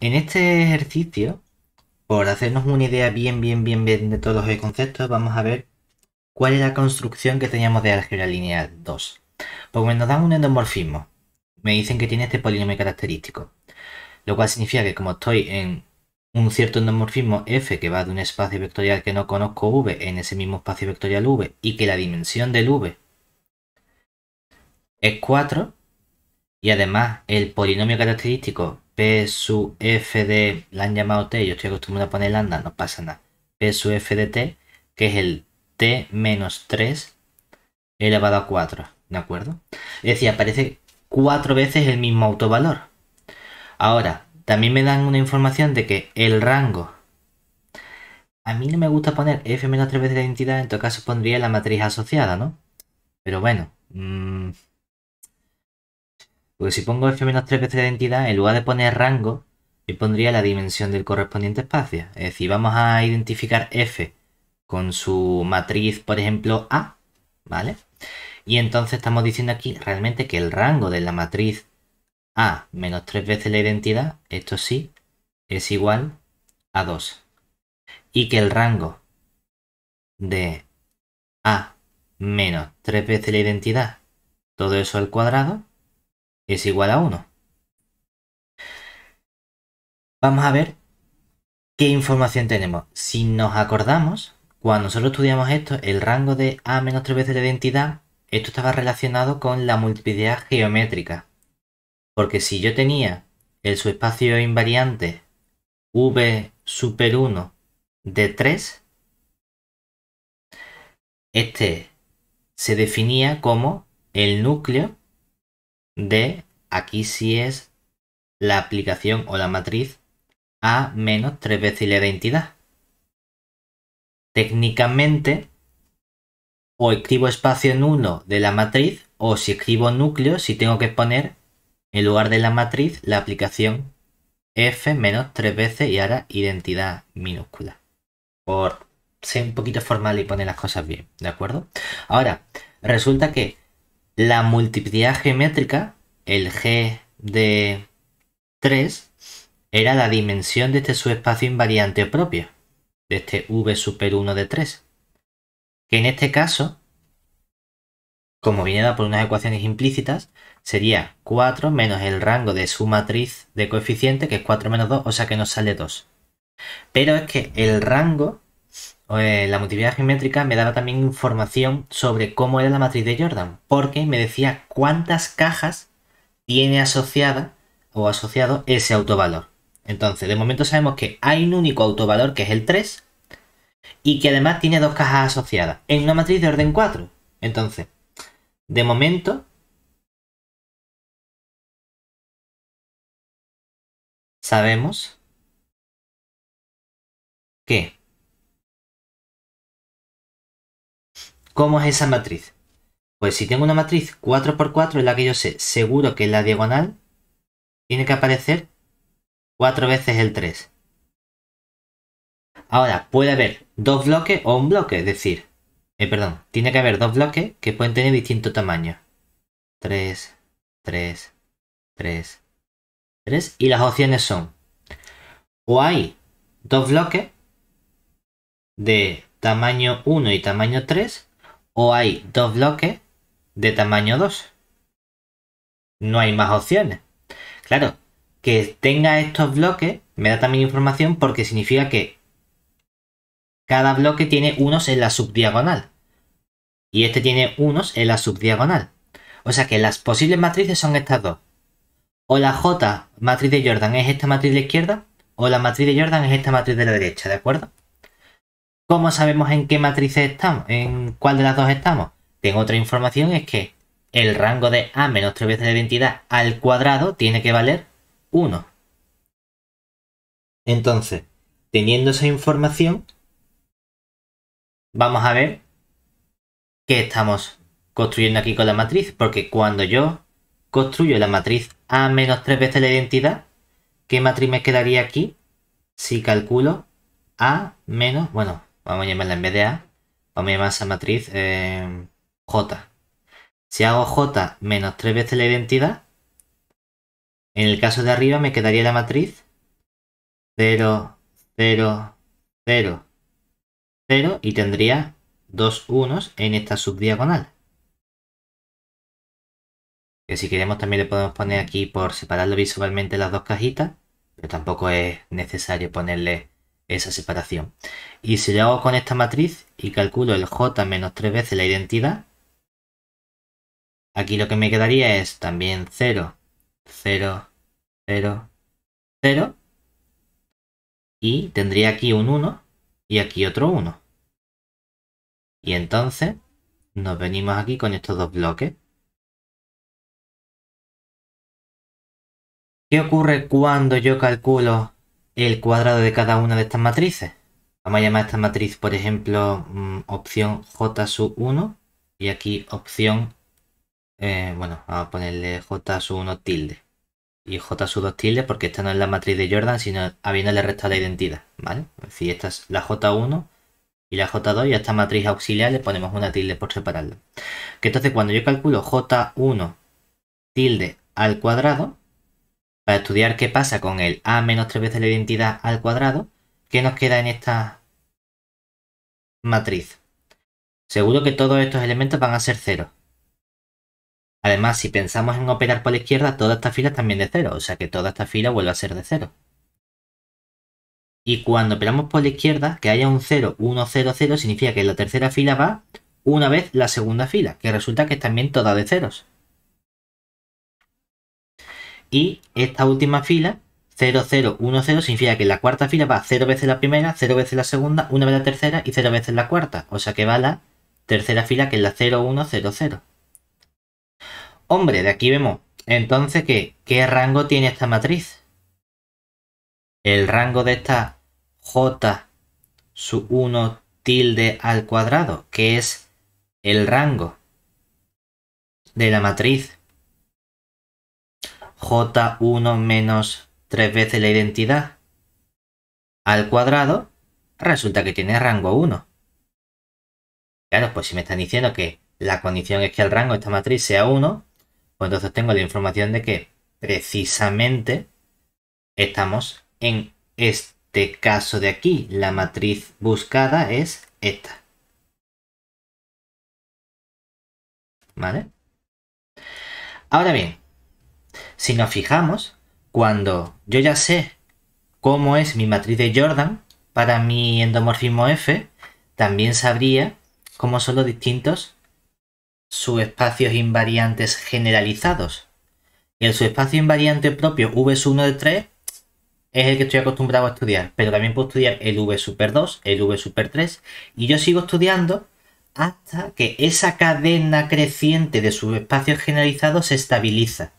En este ejercicio, por hacernos una idea bien, bien, bien, bien de todos los conceptos, vamos a ver cuál es la construcción que teníamos de álgebra lineal 2. Porque nos dan un endomorfismo. Me dicen que tiene este polinomio característico. Lo cual significa que como estoy en un cierto endomorfismo f que va de un espacio vectorial que no conozco v en ese mismo espacio vectorial v y que la dimensión del v es 4 y además el polinomio característico P sub f de, la han llamado t, yo estoy acostumbrado a poner lambda, no pasa nada. P sub f de t, que es el t menos 3 elevado a 4, ¿de acuerdo? Es decir, aparece cuatro veces el mismo autovalor. Ahora, también me dan una información de que el rango a mí no me gusta poner f menos 3 veces la identidad, en todo caso pondría la matriz asociada, ¿no? Pero bueno, mm, porque si pongo f-3 menos veces la identidad, en lugar de poner rango, yo pondría la dimensión del correspondiente espacio. Es decir, vamos a identificar f con su matriz, por ejemplo, A, ¿vale? Y entonces estamos diciendo aquí realmente que el rango de la matriz A menos 3 veces la identidad, esto sí, es igual a 2. Y que el rango de A menos 3 veces la identidad, todo eso al cuadrado, es igual a 1. Vamos a ver qué información tenemos. Si nos acordamos, cuando nosotros estudiamos esto, el rango de A menos 3 veces la identidad, esto estaba relacionado con la multiplicidad geométrica. Porque si yo tenía el subespacio invariante V super 1 de 3, este se definía como el núcleo de aquí si es la aplicación o la matriz A menos tres veces la identidad. Técnicamente, o escribo espacio en uno de la matriz, o si escribo núcleo, si tengo que poner en lugar de la matriz la aplicación F menos 3 veces y ahora identidad minúscula. Por ser un poquito formal y poner las cosas bien, ¿de acuerdo? Ahora, resulta que la multiplicidad geométrica el G de 3 era la dimensión de este subespacio invariante propio, de este V super 1 de 3, que en este caso, como viene dado por unas ecuaciones implícitas, sería 4 menos el rango de su matriz de coeficiente, que es 4 menos 2, o sea que nos sale 2. Pero es que el rango, eh, la multiplicidad geométrica, me daba también información sobre cómo era la matriz de Jordan, porque me decía cuántas cajas tiene asociada o asociado ese autovalor. Entonces, de momento sabemos que hay un único autovalor que es el 3 y que además tiene dos cajas asociadas en una matriz de orden 4. Entonces, de momento sabemos que ¿Cómo es esa matriz? Pues si tengo una matriz 4 x 4 en la que yo sé seguro que es la diagonal tiene que aparecer 4 veces el 3. Ahora, puede haber dos bloques o un bloque, es decir, eh, perdón, tiene que haber dos bloques que pueden tener distinto tamaño. 3, 3, 3, 3. Y las opciones son, o hay dos bloques de tamaño 1 y tamaño 3, o hay dos bloques de tamaño 2. No hay más opciones. Claro, que tenga estos bloques me da también información porque significa que cada bloque tiene unos en la subdiagonal. Y este tiene unos en la subdiagonal. O sea que las posibles matrices son estas dos. O la J matriz de Jordan es esta matriz de la izquierda, o la matriz de Jordan es esta matriz de la derecha, ¿de acuerdo? ¿Cómo sabemos en qué matrices estamos? ¿En cuál de las dos estamos? Tengo otra información, es que el rango de A menos 3 veces la identidad al cuadrado tiene que valer 1. Entonces, teniendo esa información, vamos a ver qué estamos construyendo aquí con la matriz, porque cuando yo construyo la matriz A menos 3 veces la identidad, ¿qué matriz me quedaría aquí? Si calculo A menos, bueno, vamos a llamarla en vez de A, vamos a llamar esa matriz... Eh, j. Si hago j menos 3 veces la identidad, en el caso de arriba me quedaría la matriz 0, 0, 0, 0 y tendría dos unos en esta subdiagonal. Que si queremos también le podemos poner aquí por separarlo visualmente las dos cajitas, pero tampoco es necesario ponerle esa separación. Y si lo hago con esta matriz y calculo el j menos 3 veces la identidad, Aquí lo que me quedaría es también 0, 0, 0, 0. Y tendría aquí un 1 y aquí otro 1. Y entonces nos venimos aquí con estos dos bloques. ¿Qué ocurre cuando yo calculo el cuadrado de cada una de estas matrices? Vamos a llamar a esta matriz, por ejemplo, mm, opción J sub 1 y aquí opción eh, bueno, vamos a ponerle J sub 1 tilde y J sub 2 tilde porque esta no es la matriz de Jordan, sino le resta la identidad, ¿vale? Es decir, esta es la J1 y la J2 y a esta matriz auxiliar le ponemos una tilde por separarlo. Que entonces cuando yo calculo J1 tilde al cuadrado, para estudiar qué pasa con el A menos 3 veces la identidad al cuadrado, ¿qué nos queda en esta matriz? Seguro que todos estos elementos van a ser ceros. Además, si pensamos en operar por la izquierda, toda esta fila es también de cero, o sea que toda esta fila vuelve a ser de cero. Y cuando operamos por la izquierda, que haya un 0, 1, 0, 0, significa que la tercera fila va una vez la segunda fila, que resulta que es también toda de ceros. Y esta última fila, 0, 0, 1, 0, significa que la cuarta fila va 0 veces la primera, 0 veces la segunda, una vez la tercera y 0 veces la cuarta. O sea que va la tercera fila que es la 0, 1, 0, 0. Hombre, de aquí vemos. Entonces, ¿qué, ¿qué rango tiene esta matriz? El rango de esta J sub 1 tilde al cuadrado, que es el rango de la matriz J1 menos 3 veces la identidad al cuadrado, resulta que tiene rango 1. Claro, pues si me están diciendo que la condición es que el rango de esta matriz sea 1, pues entonces tengo la información de que precisamente estamos en este caso de aquí. La matriz buscada es esta. ¿Vale? Ahora bien, si nos fijamos, cuando yo ya sé cómo es mi matriz de Jordan para mi endomorfismo F, también sabría cómo son los distintos subespacios invariantes generalizados. el subespacio invariante propio V 1 de 3 es el que estoy acostumbrado a estudiar, pero también puedo estudiar el V super 2, el V super 3, y yo sigo estudiando hasta que esa cadena creciente de subespacios generalizados se estabiliza.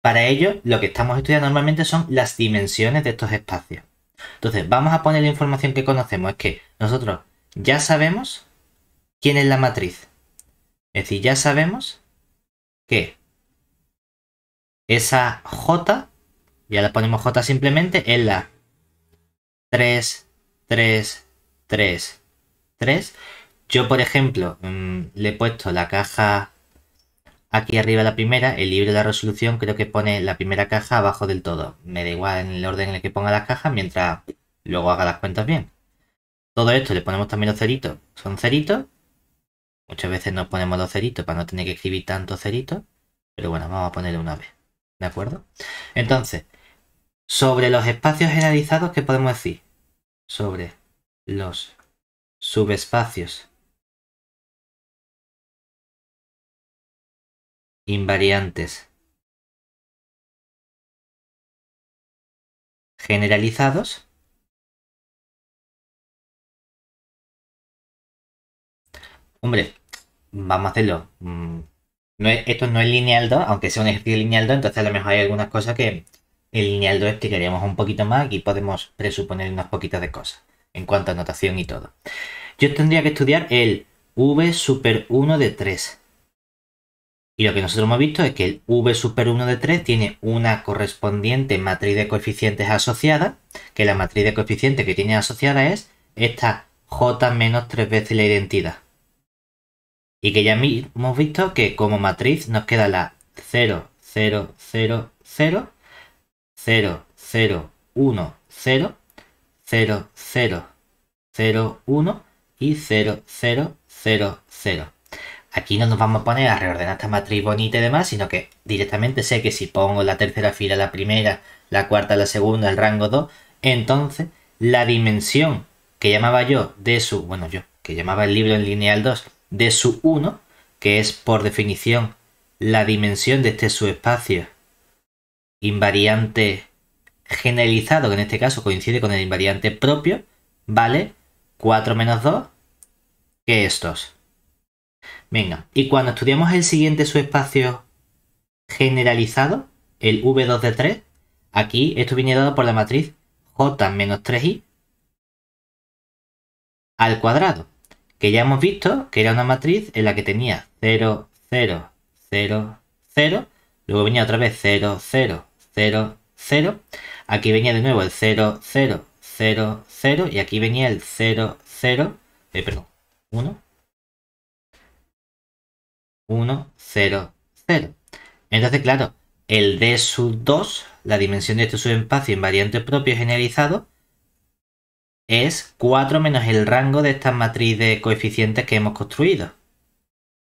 Para ello, lo que estamos estudiando normalmente son las dimensiones de estos espacios. Entonces, vamos a poner la información que conocemos, es que nosotros ya sabemos quién es la matriz. Es decir, ya sabemos que esa J, ya la ponemos J simplemente, es la 3, 3, 3, 3. Yo, por ejemplo, mm, le he puesto la caja aquí arriba la primera, el libro de la resolución creo que pone la primera caja abajo del todo. Me da igual en el orden en el que ponga las cajas mientras luego haga las cuentas bien. Todo esto le ponemos también los ceritos. Son ceritos Muchas veces nos ponemos los ceritos para no tener que escribir tanto ceritos. Pero bueno, vamos a ponerle una vez. ¿De acuerdo? Entonces, sobre los espacios generalizados, ¿qué podemos decir? Sobre los subespacios invariantes generalizados Hombre, vamos a hacerlo. Mm, esto no es lineal 2, aunque sea un ejercicio lineal 2, entonces a lo mejor hay algunas cosas que en lineal 2 explicaríamos un poquito más y podemos presuponer unas poquitas de cosas en cuanto a notación y todo. Yo tendría que estudiar el V super 1 de 3. Y lo que nosotros hemos visto es que el V super 1 de 3 tiene una correspondiente matriz de coeficientes asociada, que la matriz de coeficientes que tiene asociada es esta J menos 3 veces la identidad y que ya hemos visto que como matriz nos queda la 0, 0, 0, 0, 0, 0, 1, 0, 0, 0, 0, 1 y 0, 0, 0, 0. Aquí no nos vamos a poner a reordenar esta matriz bonita y demás, sino que directamente sé que si pongo la tercera fila, la primera, la cuarta, la segunda, el rango 2, entonces la dimensión que llamaba yo de su, bueno yo, que llamaba el libro en lineal 2, de su 1, que es por definición la dimensión de este subespacio invariante generalizado, que en este caso coincide con el invariante propio, vale 4 menos 2 que estos. Venga, y cuando estudiamos el siguiente subespacio generalizado, el V2 de 3, aquí esto viene dado por la matriz J menos 3i al cuadrado que ya hemos visto que era una matriz en la que tenía 0, 0, 0, 0, luego venía otra vez 0, 0, 0, 0, aquí venía de nuevo el 0, 0, 0, 0 y aquí venía el 0, 0, perdón, 1, 1, 0, 0. Entonces, claro, el D sub 2, la dimensión de este subespacio en variantes propio generalizado, es 4 menos el rango de esta matriz de coeficientes que hemos construido.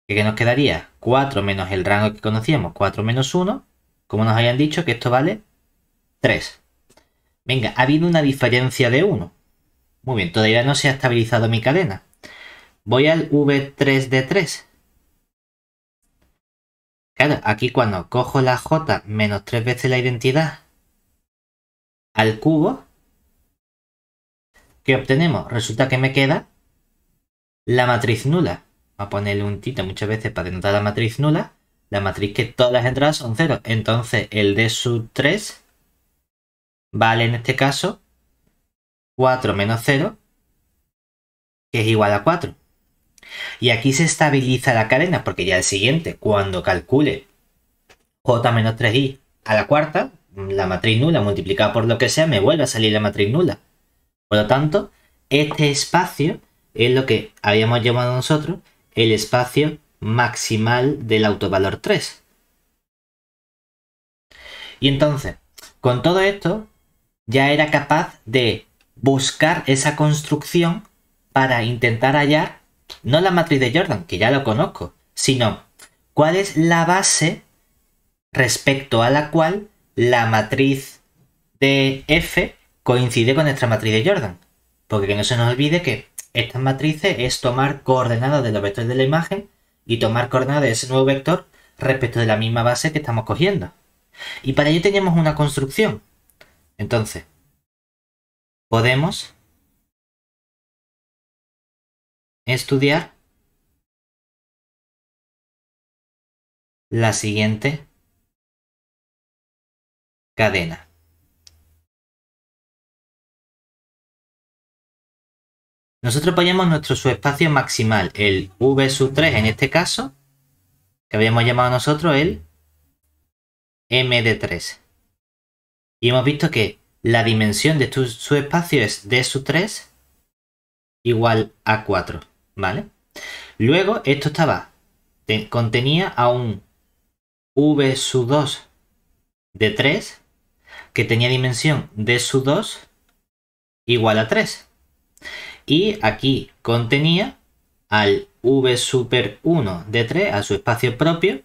¿Qué nos quedaría? 4 menos el rango que conocíamos, 4 menos 1. Como nos habían dicho que esto vale 3. Venga, ha habido una diferencia de 1. Muy bien, todavía no se ha estabilizado mi cadena. Voy al V3 de 3. Claro, aquí cuando cojo la J menos 3 veces la identidad al cubo, ¿Qué obtenemos? Resulta que me queda la matriz nula. Voy a ponerle un tito muchas veces para denotar la matriz nula. La matriz que todas las entradas son 0. Entonces el D sub 3 vale en este caso 4 menos 0, que es igual a 4. Y aquí se estabiliza la cadena, porque ya el siguiente, cuando calcule j menos 3i a la cuarta, la matriz nula multiplicada por lo que sea, me vuelve a salir la matriz nula. Por lo tanto, este espacio es lo que habíamos llamado nosotros el espacio maximal del autovalor 3. Y entonces, con todo esto, ya era capaz de buscar esa construcción para intentar hallar no la matriz de Jordan, que ya lo conozco, sino cuál es la base respecto a la cual la matriz de F coincide con nuestra matriz de Jordan. Porque que no se nos olvide que estas matrices es tomar coordenadas de los vectores de la imagen y tomar coordenadas de ese nuevo vector respecto de la misma base que estamos cogiendo. Y para ello tenemos una construcción. Entonces, podemos estudiar la siguiente cadena. Nosotros poníamos nuestro subespacio maximal, el v sub 3 en este caso, que habíamos llamado nosotros el m de 3. Y hemos visto que la dimensión de este subespacio es d sub 3 igual a 4, ¿vale? Luego esto estaba, contenía a un v sub 2 de 3 que tenía dimensión d sub 2 igual a 3. Y aquí contenía al v super 1 de 3 a su espacio propio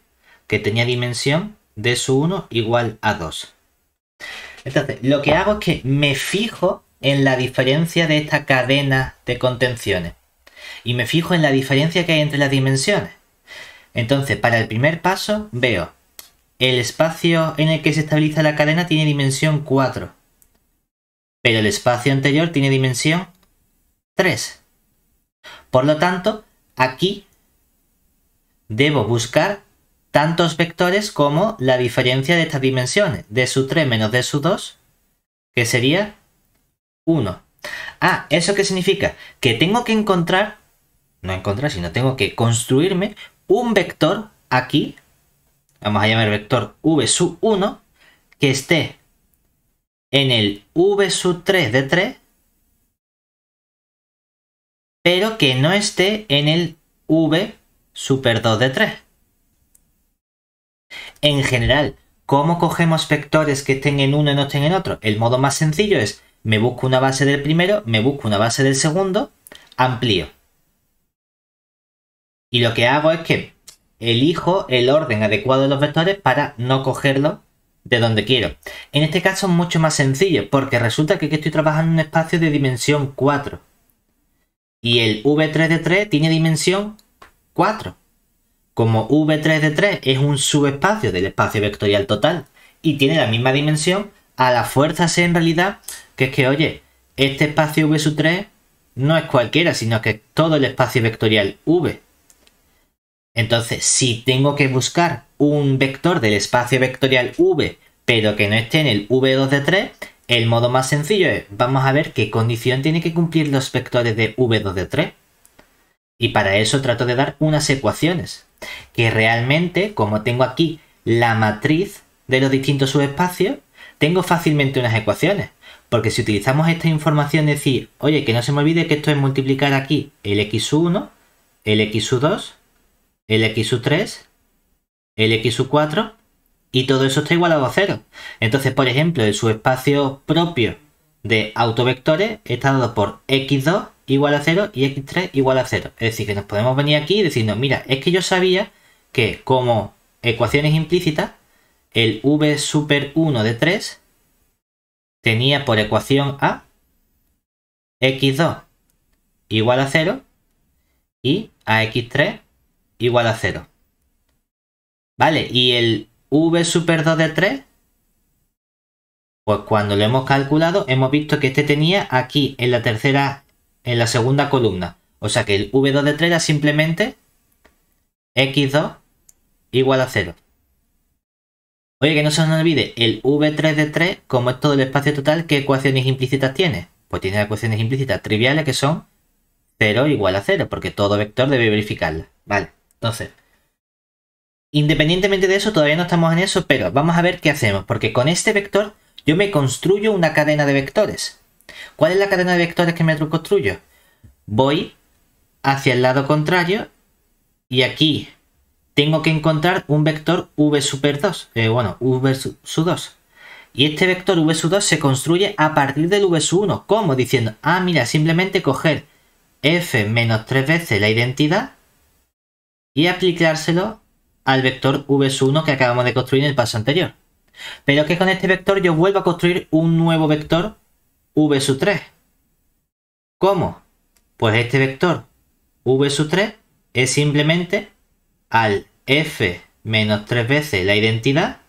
que tenía dimensión de su 1 igual a 2. Entonces, lo que hago es que me fijo en la diferencia de esta cadena de contenciones y me fijo en la diferencia que hay entre las dimensiones. Entonces, para el primer paso, veo el espacio en el que se estabiliza la cadena tiene dimensión 4, pero el espacio anterior tiene dimensión 3. Por lo tanto, aquí debo buscar tantos vectores como la diferencia de estas dimensiones, de su 3 menos de su 2, que sería 1. Ah, ¿eso qué significa? Que tengo que encontrar, no encontrar, sino tengo que construirme un vector aquí, vamos a llamar vector v sub 1, que esté en el v sub 3 de 3 pero que no esté en el V super 2 de 3. En general, ¿cómo cogemos vectores que estén en uno y no estén en otro? El modo más sencillo es, me busco una base del primero, me busco una base del segundo, amplío. Y lo que hago es que elijo el orden adecuado de los vectores para no cogerlo de donde quiero. En este caso es mucho más sencillo, porque resulta que estoy trabajando en un espacio de dimensión 4. Y el V3 de 3 tiene dimensión 4. Como V3 de 3 es un subespacio del espacio vectorial total y tiene la misma dimensión, a la fuerza C en realidad, que es que, oye, este espacio V 3 no es cualquiera, sino que es todo el espacio vectorial V. Entonces, si tengo que buscar un vector del espacio vectorial V, pero que no esté en el V2 de 3, el modo más sencillo es, vamos a ver qué condición tiene que cumplir los vectores de V2 de 3. Y para eso trato de dar unas ecuaciones, que realmente, como tengo aquí la matriz de los distintos subespacios, tengo fácilmente unas ecuaciones. Porque si utilizamos esta información, decir, oye, que no se me olvide que esto es multiplicar aquí el x1, el x2, el x3, el x4 y todo eso está igualado a cero. Entonces, por ejemplo, en su espacio propio de autovectores está dado por x2 igual a 0 y x3 igual a 0. Es decir, que nos podemos venir aquí y decirnos, mira, es que yo sabía que como ecuaciones implícitas, el v super 1 de 3 tenía por ecuación a x2 igual a 0 y a x3 igual a 0. ¿Vale? Y el V super 2 de 3. Pues cuando lo hemos calculado, hemos visto que este tenía aquí en la tercera, en la segunda columna. O sea que el V2 de 3 era simplemente X2 igual a 0. Oye, que no se nos olvide, el V3 de 3, como es todo el espacio total, ¿qué ecuaciones implícitas tiene? Pues tiene ecuaciones implícitas triviales que son 0 igual a 0, porque todo vector debe verificarla. Vale, entonces, Independientemente de eso, todavía no estamos en eso, pero vamos a ver qué hacemos, porque con este vector yo me construyo una cadena de vectores. ¿Cuál es la cadena de vectores que me construyo? Voy hacia el lado contrario y aquí tengo que encontrar un vector v super 2, eh, bueno, v 2. Y este vector v 2 se construye a partir del v 1, como diciendo, ah, mira, simplemente coger f menos tres veces la identidad y aplicárselo al vector v1 que acabamos de construir en el paso anterior. Pero que con este vector yo vuelvo a construir un nuevo vector v3. ¿Cómo? Pues este vector v3 es simplemente al f menos 3 veces la identidad,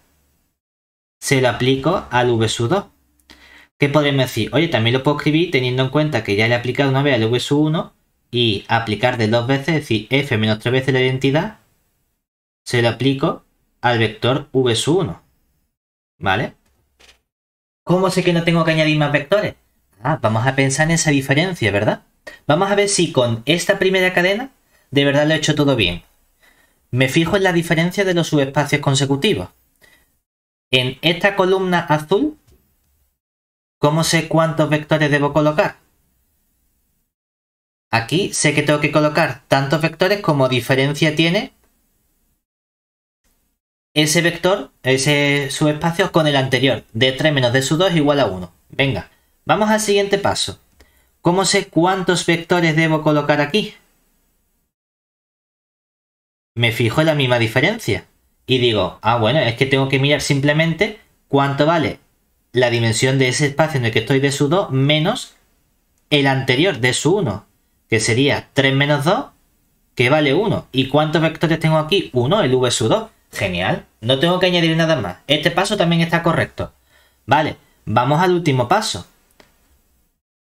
se lo aplico al v2. ¿Qué podemos decir? Oye, también lo puedo escribir teniendo en cuenta que ya le he aplicado una vez al v1 y aplicar de dos veces, es decir, f menos 3 veces la identidad se lo aplico al vector v 1. ¿Vale? ¿Cómo sé que no tengo que añadir más vectores? Ah, vamos a pensar en esa diferencia, ¿verdad? Vamos a ver si con esta primera cadena de verdad lo he hecho todo bien. Me fijo en la diferencia de los subespacios consecutivos. En esta columna azul, ¿cómo sé cuántos vectores debo colocar? Aquí sé que tengo que colocar tantos vectores como diferencia tiene ese vector, ese subespacio con el anterior, de 3 menos de su 2 igual a 1. Venga, vamos al siguiente paso. ¿Cómo sé cuántos vectores debo colocar aquí? Me fijo en la misma diferencia. Y digo, ah bueno, es que tengo que mirar simplemente cuánto vale la dimensión de ese espacio en el que estoy de su 2 menos el anterior de su 1, que sería 3 menos 2, que vale 1. ¿Y cuántos vectores tengo aquí? 1, el v 2. Genial, no tengo que añadir nada más. Este paso también está correcto. Vale, vamos al último paso.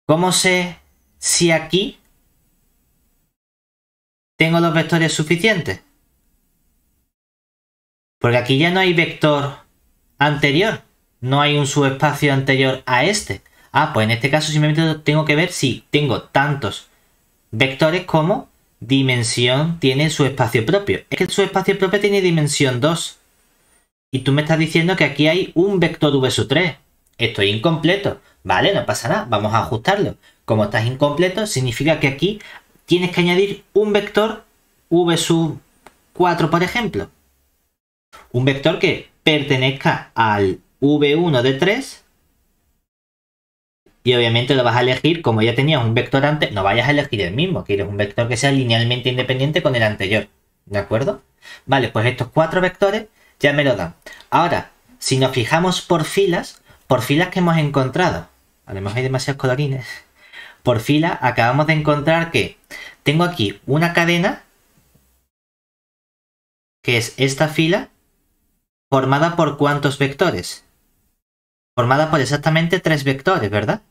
¿Cómo sé si aquí tengo los vectores suficientes? Porque aquí ya no hay vector anterior. No hay un subespacio anterior a este. Ah, pues en este caso simplemente tengo que ver si tengo tantos vectores como dimensión tiene su espacio propio. Es que su espacio propio tiene dimensión 2. Y tú me estás diciendo que aquí hay un vector v sub 3. Estoy incompleto. Vale, no pasa nada, vamos a ajustarlo. Como estás incompleto, significa que aquí tienes que añadir un vector v sub 4, por ejemplo. Un vector que pertenezca al v1 de 3 y obviamente lo vas a elegir, como ya tenías un vector antes, no vayas a elegir el mismo, quieres un vector que sea linealmente independiente con el anterior, ¿de acuerdo? Vale, pues estos cuatro vectores ya me lo dan. Ahora, si nos fijamos por filas, por filas que hemos encontrado, a hay demasiados colorines, por fila acabamos de encontrar que tengo aquí una cadena, que es esta fila, formada por cuántos vectores? Formada por exactamente tres vectores, ¿verdad?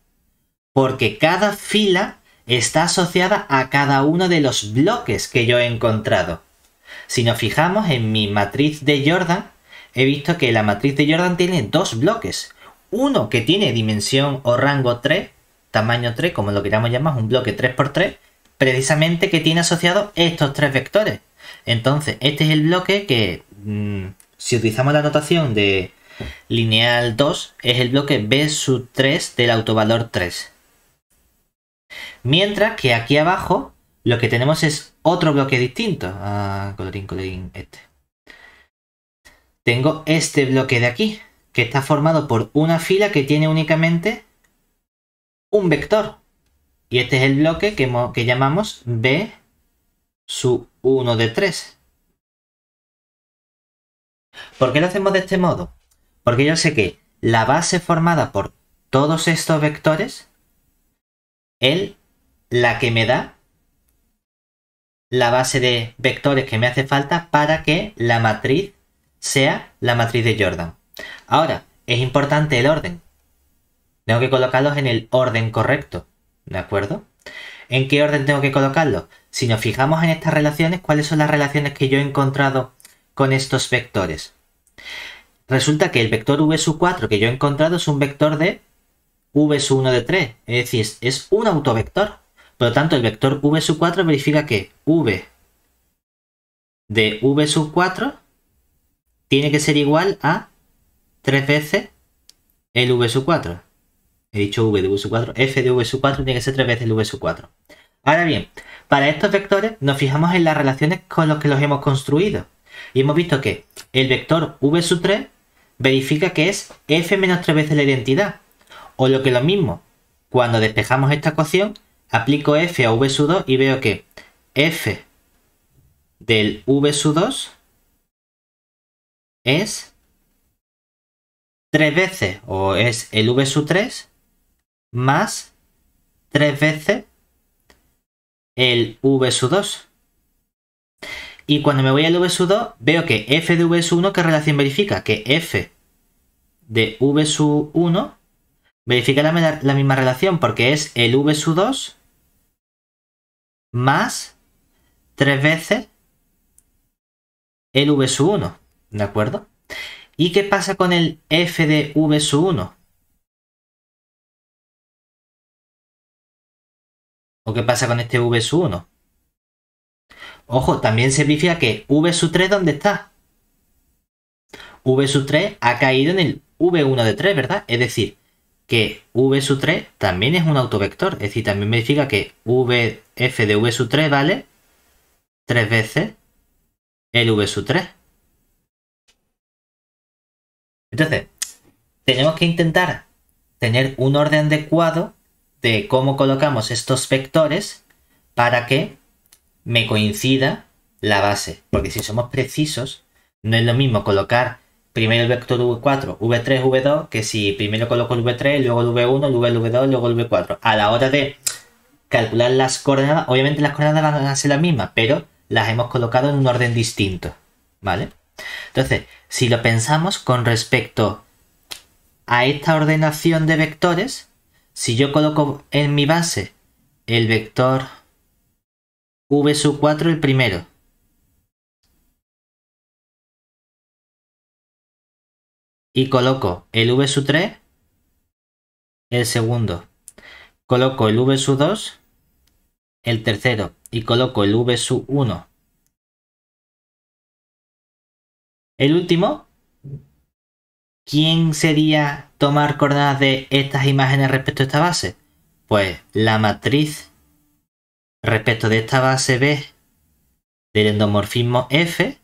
porque cada fila está asociada a cada uno de los bloques que yo he encontrado. Si nos fijamos en mi matriz de Jordan, he visto que la matriz de Jordan tiene dos bloques. Uno que tiene dimensión o rango 3, tamaño 3, como lo queramos llamar, un bloque 3x3, precisamente que tiene asociados estos tres vectores. Entonces, este es el bloque que, mm, si utilizamos la notación de lineal 2, es el bloque B sub 3 del autovalor 3. Mientras que aquí abajo lo que tenemos es otro bloque distinto. Ah, este. Tengo este bloque de aquí, que está formado por una fila que tiene únicamente un vector. Y este es el bloque que, que llamamos B sub 1 de 3. ¿Por qué lo hacemos de este modo? Porque yo sé que la base formada por todos estos vectores él la que me da la base de vectores que me hace falta para que la matriz sea la matriz de Jordan. Ahora, es importante el orden. Tengo que colocarlos en el orden correcto, ¿de acuerdo? ¿En qué orden tengo que colocarlos? Si nos fijamos en estas relaciones, ¿cuáles son las relaciones que yo he encontrado con estos vectores? Resulta que el vector v sub 4 que yo he encontrado es un vector de v sub 1 de 3, es decir, es un autovector. Por lo tanto, el vector v sub 4 verifica que v de v sub 4 tiene que ser igual a 3 veces el v sub 4. He dicho v de v sub 4, f de v sub 4 tiene que ser 3 veces el v sub 4. Ahora bien, para estos vectores nos fijamos en las relaciones con los que los hemos construido. Y hemos visto que el vector v sub 3 verifica que es f menos 3 veces la identidad. O lo que es lo mismo, cuando despejamos esta ecuación, aplico f a v sub 2 y veo que f del v 2 es 3 veces, o es el v sub 3 más 3 veces el v 2. Y cuando me voy al v 2, veo que f de v 1, ¿qué relación verifica? Que f de v sub 1 Verifica la, misma relación porque es el V 2 más tres veces el V 1. ¿De acuerdo? ¿Y qué pasa con el F de V 1? ¿O qué pasa con este V 1? Ojo, también se verifica que V 3 ¿dónde está? V 3 ha caído en el V1 de 3, ¿verdad? Es decir, que v 3 también es un autovector. Es decir, también me diga que v, f de v 3 vale tres veces el v 3. Entonces, tenemos que intentar tener un orden adecuado de cómo colocamos estos vectores para que me coincida la base. Porque si somos precisos, no es lo mismo colocar primero el vector V4, V3, V2, que si primero coloco el V3, luego el V1, luego el V2, luego el V4. A la hora de calcular las coordenadas, obviamente las coordenadas van a ser las mismas, pero las hemos colocado en un orden distinto, ¿vale? Entonces, si lo pensamos con respecto a esta ordenación de vectores, si yo coloco en mi base el vector v 4 el primero, y coloco el V 3, el segundo, coloco el V 2, el tercero y coloco el V 1. El último, ¿quién sería tomar coordenadas de estas imágenes respecto a esta base? Pues la matriz respecto de esta base B del endomorfismo F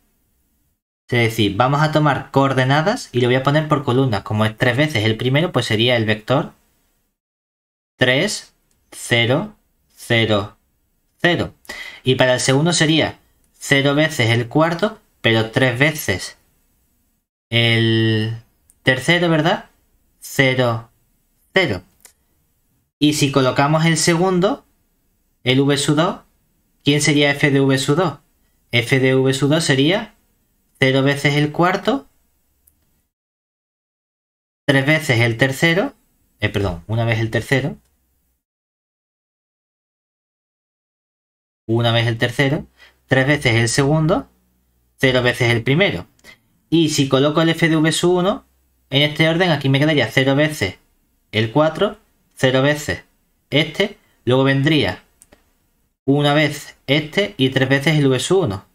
es decir, vamos a tomar coordenadas y lo voy a poner por columnas. Como es tres veces el primero, pues sería el vector 3, 0, 0, 0. Y para el segundo sería 0 veces el cuarto, pero tres veces el tercero, ¿verdad? 0, 0. Y si colocamos el segundo, el v 2, ¿quién sería f de v 2? f de v 2 sería 0 veces el cuarto, 3 veces el tercero, eh, perdón, una vez el tercero, una vez el tercero, 3 veces el segundo, 0 veces el primero. Y si coloco el f de v 1, en este orden aquí me quedaría 0 veces el 4, 0 veces este, luego vendría una vez este y tres veces el v 1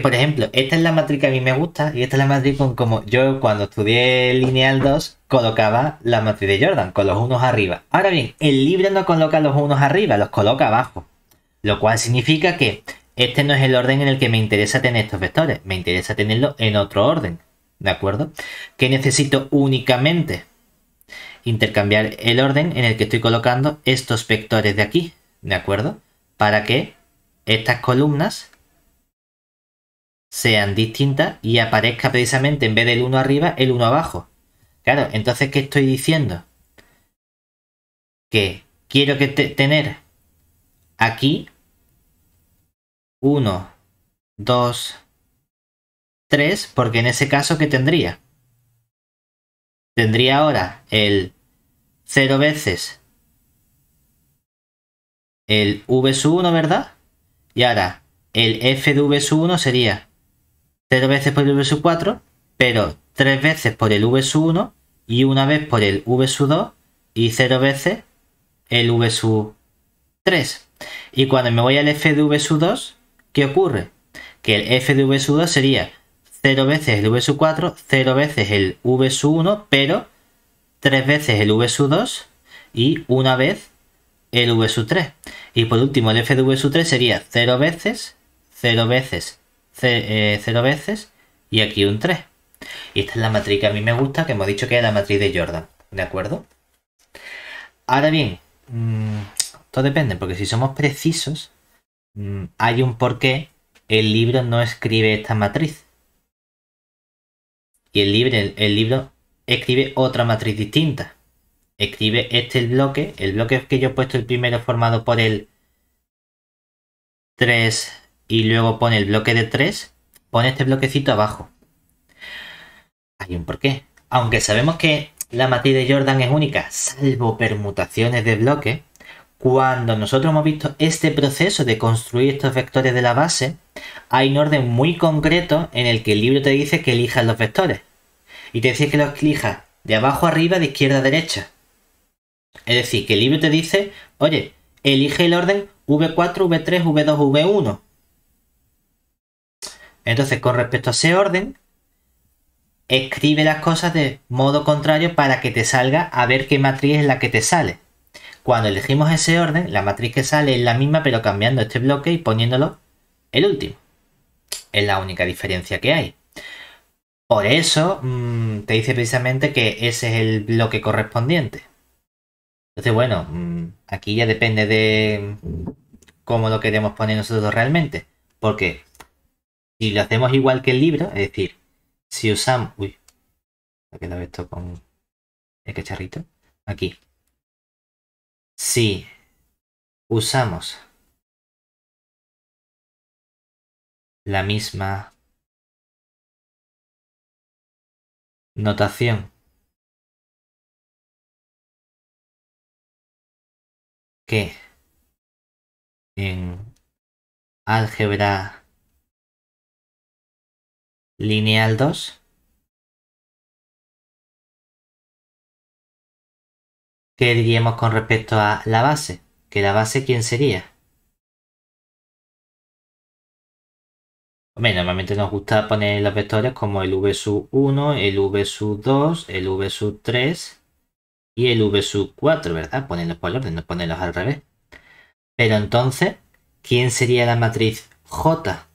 por ejemplo, esta es la matriz que a mí me gusta y esta es la matriz con como yo cuando estudié lineal 2 colocaba la matriz de Jordan con los unos arriba. Ahora bien, el libro no coloca los unos arriba, los coloca abajo. Lo cual significa que este no es el orden en el que me interesa tener estos vectores, me interesa tenerlo en otro orden. ¿De acuerdo? Que necesito únicamente intercambiar el orden en el que estoy colocando estos vectores de aquí. ¿De acuerdo? Para que estas columnas sean distintas y aparezca precisamente en vez del 1 arriba, el 1 abajo. Claro, entonces, ¿qué estoy diciendo? Que quiero que tener aquí 1, 2, 3, porque en ese caso, ¿qué tendría? Tendría ahora el 0 veces el v sub 1, ¿verdad? Y ahora el f de v sub 1 sería 0 veces por el V sub 4, pero 3 veces por el V 1 y una vez por el V sub 2 y 0 veces el V 3. Y cuando me voy al F de V 2, ¿qué ocurre? Que el F de V 2 sería 0 veces el V 4, 0 veces el V 1, pero 3 veces el V 2 y una vez el V 3. Y por último, el F de V 3 sería 0 veces, 0 veces 0 eh, veces y aquí un 3. Y esta es la matriz que a mí me gusta, que hemos dicho que es la matriz de Jordan, ¿de acuerdo? Ahora bien, mm, todo depende, porque si somos precisos, mm, hay un porqué el libro no escribe esta matriz. Y el libro, el, libro escribe otra matriz distinta. Escribe este bloque, el bloque que yo he puesto el primero formado por el 3 y luego pone el bloque de 3, pone este bloquecito abajo. Hay un porqué. Aunque sabemos que la matriz de Jordan es única, salvo permutaciones de bloque, cuando nosotros hemos visto este proceso de construir estos vectores de la base, hay un orden muy concreto en el que el libro te dice que elijas los vectores. Y te dice que los elijas de abajo a arriba, de izquierda a derecha. Es decir, que el libro te dice, oye, elige el orden V4, V3, V2, V1. Entonces, con respecto a ese orden, escribe las cosas de modo contrario para que te salga a ver qué matriz es la que te sale. Cuando elegimos ese orden, la matriz que sale es la misma, pero cambiando este bloque y poniéndolo el último. Es la única diferencia que hay. Por eso mm, te dice precisamente que ese es el bloque correspondiente. Entonces, bueno, mm, aquí ya depende de cómo lo queremos poner nosotros realmente. Porque si lo hacemos igual que el libro, es decir, si usamos... Uy, ha quedado esto con el cacharrito. Aquí. Si usamos la misma notación que en álgebra lineal 2. ¿Qué diríamos con respecto a la base? ¿Que la base quién sería? normalmente nos gusta poner los vectores como el v sub 1, el v sub 2, el v sub 3 y el v sub 4, ¿verdad? Ponerlos por el orden, no ponerlos al revés. Pero entonces, ¿quién sería la matriz J?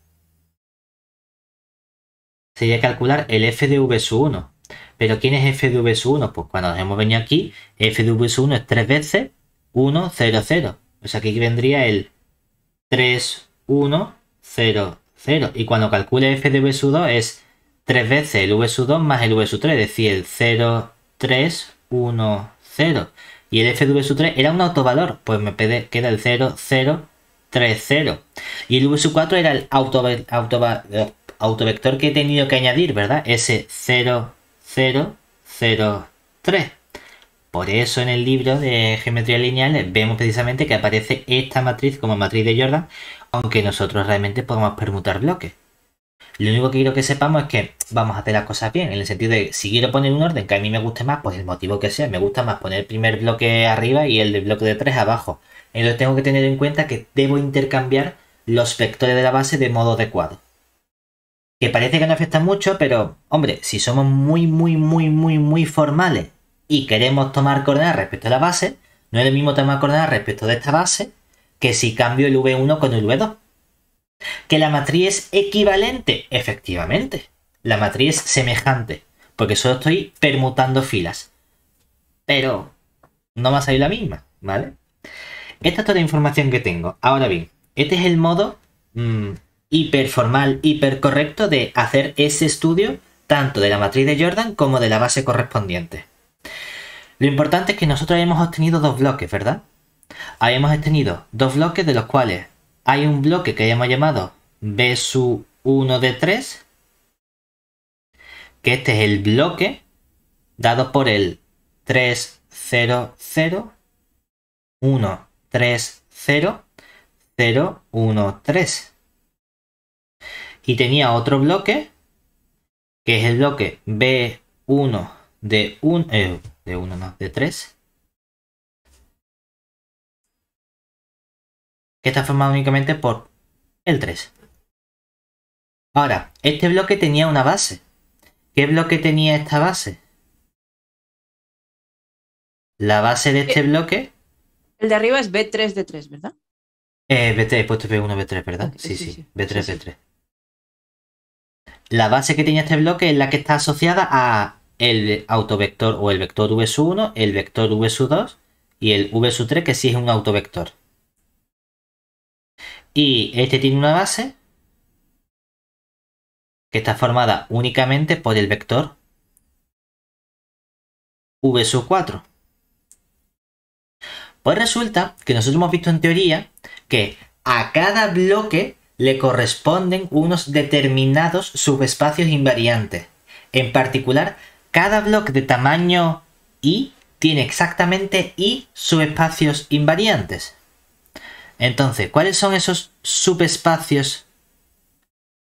sería calcular el f de v sub 1. ¿Pero quién es f de v sub 1? Pues cuando nos hemos venido aquí, f de v sub 1 es 3 veces 1, 0, 0. O sea, aquí vendría el 3, 1, 0, 0. Y cuando calcule f de v sub 2 es 3 veces el v sub 2 más el v sub 3, es decir, el 0, 3, 1, 0. Y el f de v sub 3 era un autovalor, pues me queda el 0, 0, 3, 0. Y el v sub 4 era el autovalor autovector que he tenido que añadir, ¿verdad? Ese 0, 0, 0, 3. Por eso en el libro de geometría lineal vemos precisamente que aparece esta matriz como matriz de Jordan, aunque nosotros realmente podemos permutar bloques. Lo único que quiero que sepamos es que vamos a hacer las cosas bien, en el sentido de si quiero poner un orden que a mí me guste más, pues el motivo que sea, me gusta más poner el primer bloque arriba y el del bloque de 3 abajo. Entonces tengo que tener en cuenta que debo intercambiar los vectores de la base de modo adecuado que parece que no afecta mucho, pero hombre, si somos muy, muy, muy, muy, muy formales y queremos tomar coordenadas respecto a la base, no es lo mismo tomar coordenadas respecto de esta base que si cambio el V1 con el V2. Que la matriz es equivalente, efectivamente. La matriz es semejante, porque solo estoy permutando filas. Pero no va a salir la misma, ¿vale? Esta es toda la información que tengo. Ahora bien, este es el modo mm, hiper formal, hiper correcto de hacer ese estudio tanto de la matriz de Jordan como de la base correspondiente. Lo importante es que nosotros hemos obtenido dos bloques, ¿verdad? Habíamos obtenido dos bloques de los cuales hay un bloque que hayamos llamado B sub 1 de 3, que este es el bloque dado por el 3, 0, 1, 3, 0, 1, 3. Y tenía otro bloque, que es el bloque B1 de 1, eh, de 1 no, de 3. Que está formado únicamente por el 3. Ahora, este bloque tenía una base. ¿Qué bloque tenía esta base? La base de este eh, bloque. El de arriba es B3 de 3, ¿verdad? Eh, B3, he B1, B3, ¿verdad? sí, sí, B3, de 3 la base que tiene este bloque es la que está asociada a el autovector o el vector v 1 el vector v 2 y el v 3 que sí es un autovector. Y este tiene una base que está formada únicamente por el vector v 4 Pues resulta que nosotros hemos visto en teoría que a cada bloque le corresponden unos determinados subespacios invariantes. En particular, cada bloque de tamaño i tiene exactamente i subespacios invariantes. Entonces, ¿cuáles son esos subespacios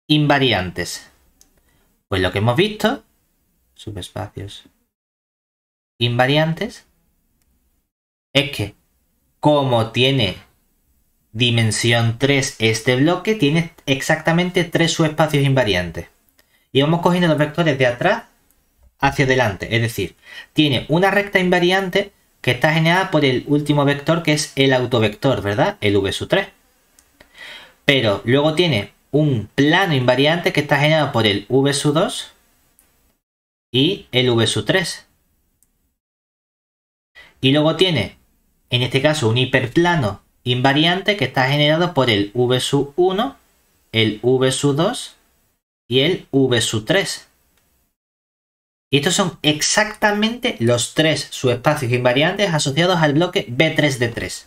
invariantes? Pues lo que hemos visto, subespacios invariantes, es que como tiene dimensión 3, este bloque tiene exactamente tres subespacios invariantes. Y vamos cogiendo los vectores de atrás hacia adelante, es decir, tiene una recta invariante que está generada por el último vector que es el autovector, ¿verdad? El v sub 3. Pero luego tiene un plano invariante que está generado por el v sub 2 y el v sub 3. Y luego tiene, en este caso, un hiperplano invariante que está generado por el v 1, el v 2 y el v 3. Y estos son exactamente los tres subespacios invariantes asociados al bloque b 3 de 3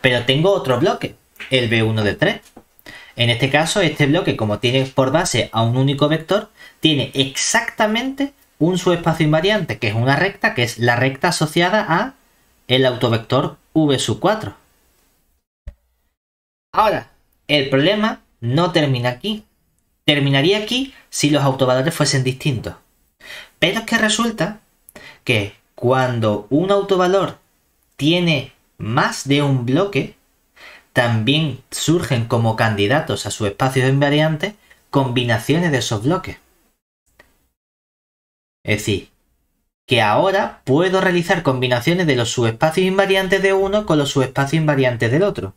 Pero tengo otro bloque, el b 1 de 3 En este caso, este bloque, como tiene por base a un único vector, tiene exactamente un subespacio invariante, que es una recta, que es la recta asociada a el autovector V sub 4. Ahora, el problema no termina aquí. Terminaría aquí si los autovalores fuesen distintos. Pero es que resulta que cuando un autovalor tiene más de un bloque, también surgen como candidatos a subespacios invariantes combinaciones de esos bloques. Es decir, que ahora puedo realizar combinaciones de los subespacios invariantes de uno con los subespacios invariantes del otro.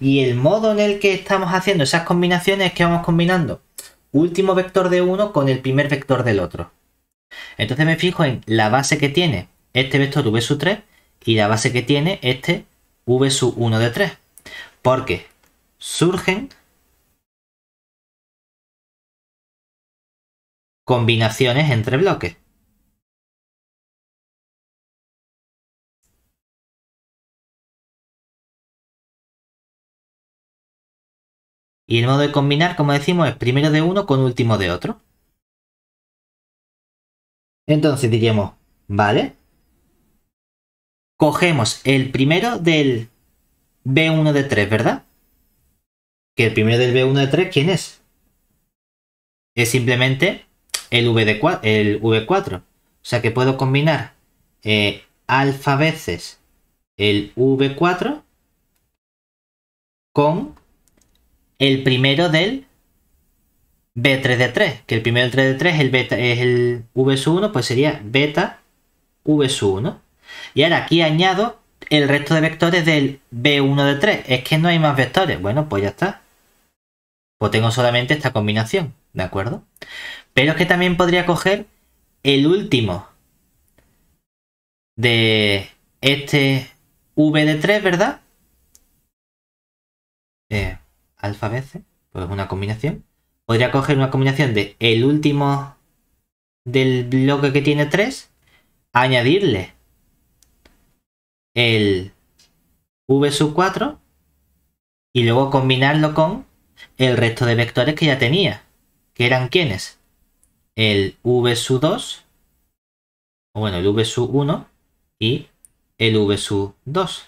Y el modo en el que estamos haciendo esas combinaciones es que vamos combinando último vector de uno con el primer vector del otro. Entonces me fijo en la base que tiene este vector v sub 3 y la base que tiene este v sub 1 de 3. Porque surgen combinaciones entre bloques. Y el modo de combinar, como decimos, es primero de uno con último de otro. Entonces diríamos, vale, cogemos el primero del B1 de 3, ¿verdad? Que el primero del B1 de 3, ¿quién es? Es simplemente el, v 4, el V4. O sea que puedo combinar eh, alfa veces el V4 con el primero del B3 de 3, que el primero del 3 de 3 es el, beta, es el V 1, pues sería beta V 1. Y ahora aquí añado el resto de vectores del B1 de 3. Es que no hay más vectores. Bueno, pues ya está. Pues tengo solamente esta combinación, ¿de acuerdo? Pero es que también podría coger el último de este V de 3, ¿verdad? alfa veces, pues una combinación. Podría coger una combinación de el último del bloque que tiene 3, añadirle el v sub 4 y luego combinarlo con el resto de vectores que ya tenía. ¿Que eran quiénes? El v sub 2, o bueno, el v sub 1 y el v sub 2.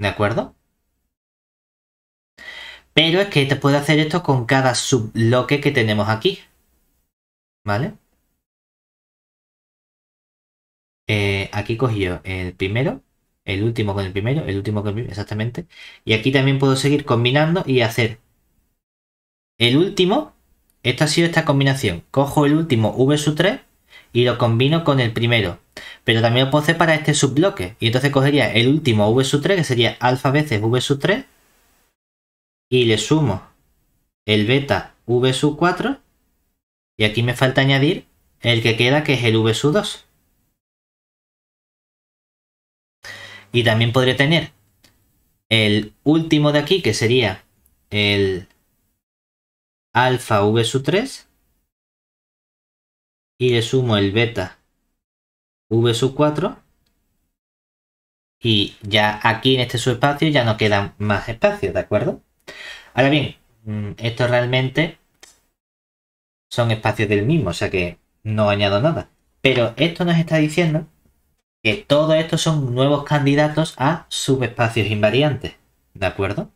¿De acuerdo? Pero es que te puedo hacer esto con cada subbloque que tenemos aquí. ¿Vale? Eh, aquí cogió el primero, el último con el primero, el último con el primero, exactamente. Y aquí también puedo seguir combinando y hacer el último. Esto ha sido esta combinación. Cojo el último V 3 y lo combino con el primero. Pero también lo puedo hacer para este subbloque. Y entonces cogería el último V 3, que sería alfa veces V 3 y le sumo el beta v sub 4 y aquí me falta añadir el que queda que es el v sub 2. Y también podré tener el último de aquí que sería el alfa v sub 3 y le sumo el beta v sub 4 y ya aquí en este subespacio ya no quedan más espacios, ¿de acuerdo? Ahora bien, mm, esto realmente son espacios del mismo, o sea que no añado nada. Pero esto nos está diciendo que todos estos son nuevos candidatos a subespacios invariantes. ¿De acuerdo?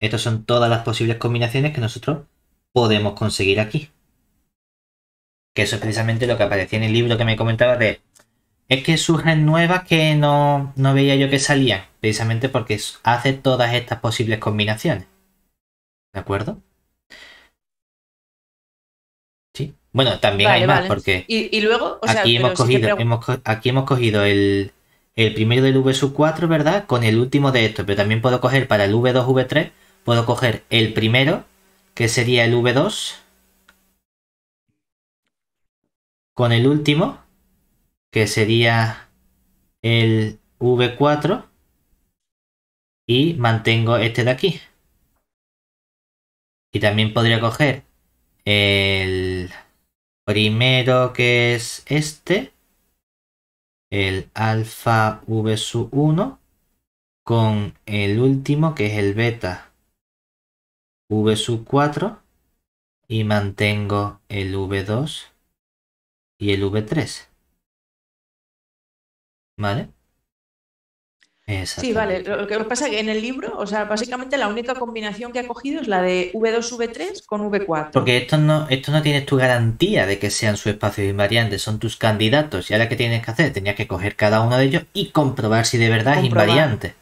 Estas son todas las posibles combinaciones que nosotros podemos conseguir aquí. Que eso es precisamente lo que aparecía en el libro que me comentaba de es que surgen nuevas que no, veía yo que salían, precisamente porque hace todas estas posibles combinaciones. ¿De acuerdo? Sí. Bueno, también hay más porque ¿Y, luego, o sea, aquí, hemos cogido, aquí hemos cogido el, primero del V sub 4, ¿verdad? Con el último de estos. pero también puedo coger para el V2, V3, puedo coger el primero, que sería el V2, con el último, que sería el v4 y mantengo este de aquí. Y también podría coger el primero que es este, el alfa v sub 1, con el último que es el beta v 4 y mantengo el v2 y el v3. ¿Vale? Sí, vale. Lo que pasa es que en el libro, o sea, básicamente la única combinación que ha cogido es la de V2, V3 con V4. Porque esto no, esto no tienes tu garantía de que sean sus espacios invariantes, son tus candidatos. Y ahora que tienes que hacer, tenías que coger cada uno de ellos y comprobar si de verdad es invariante.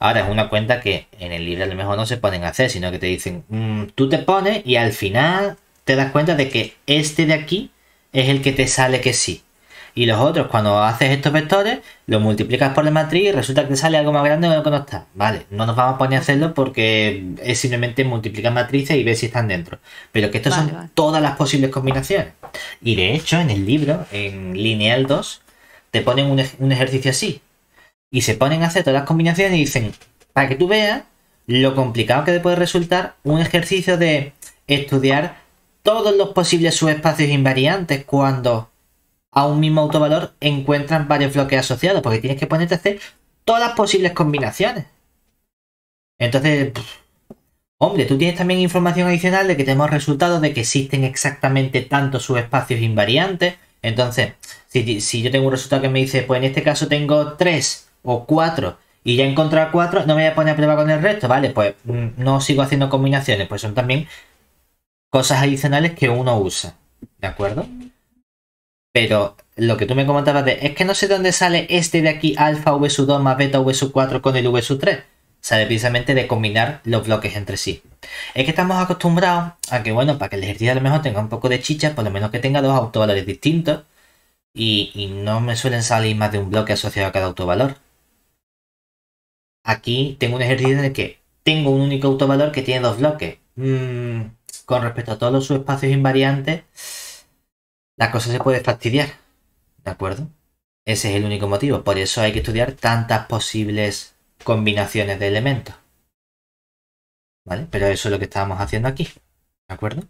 Ahora es una cuenta que en el libro a lo mejor no se pueden hacer, sino que te dicen, mm, tú te pones y al final te das cuenta de que este de aquí es el que te sale que sí. Y los otros, cuando haces estos vectores, los multiplicas por la matriz y resulta que sale algo más grande de lo que no está. Vale, no nos vamos a poner a hacerlo porque es simplemente multiplicar matrices y ver si están dentro. Pero que estas son todas las posibles combinaciones. Y de hecho, en el libro, en lineal 2, te ponen un, un ejercicio así. Y se ponen a hacer todas las combinaciones y dicen, para que tú veas lo complicado que te puede resultar un ejercicio de estudiar todos los posibles subespacios invariantes cuando a un mismo autovalor encuentran varios bloques asociados, porque tienes que ponerte a hacer todas las posibles combinaciones. Entonces, hombre, tú tienes también información adicional de que tenemos resultados de que existen exactamente tantos subespacios invariantes. Entonces, si, yo tengo un resultado que me dice, pues en este caso tengo 3 o 4 y ya he encontrado 4, no me voy a poner a prueba con el resto, ¿vale? Pues mm, no sigo haciendo combinaciones, pues son también cosas adicionales que uno usa, ¿de acuerdo? Pero lo que tú me comentabas de, es que no sé dónde sale este de aquí, alfa v 2 más beta v 4 con el v 3 Sale precisamente de combinar los bloques entre sí. Es que estamos acostumbrados a que, bueno, para que el ejercicio a lo mejor tenga un poco de chicha, por lo menos que tenga dos autovalores distintos. Y, no me suelen salir más de un bloque asociado a cada autovalor. Aquí tengo un ejercicio en el que tengo un único autovalor que tiene dos bloques. Mm, con respecto a todos los subespacios invariantes la cosa se puede fastidiar. ¿De acuerdo? Ese es el único motivo. Por eso hay que estudiar tantas posibles combinaciones de elementos. ¿Vale? Pero eso es lo que estábamos haciendo aquí. ¿De acuerdo?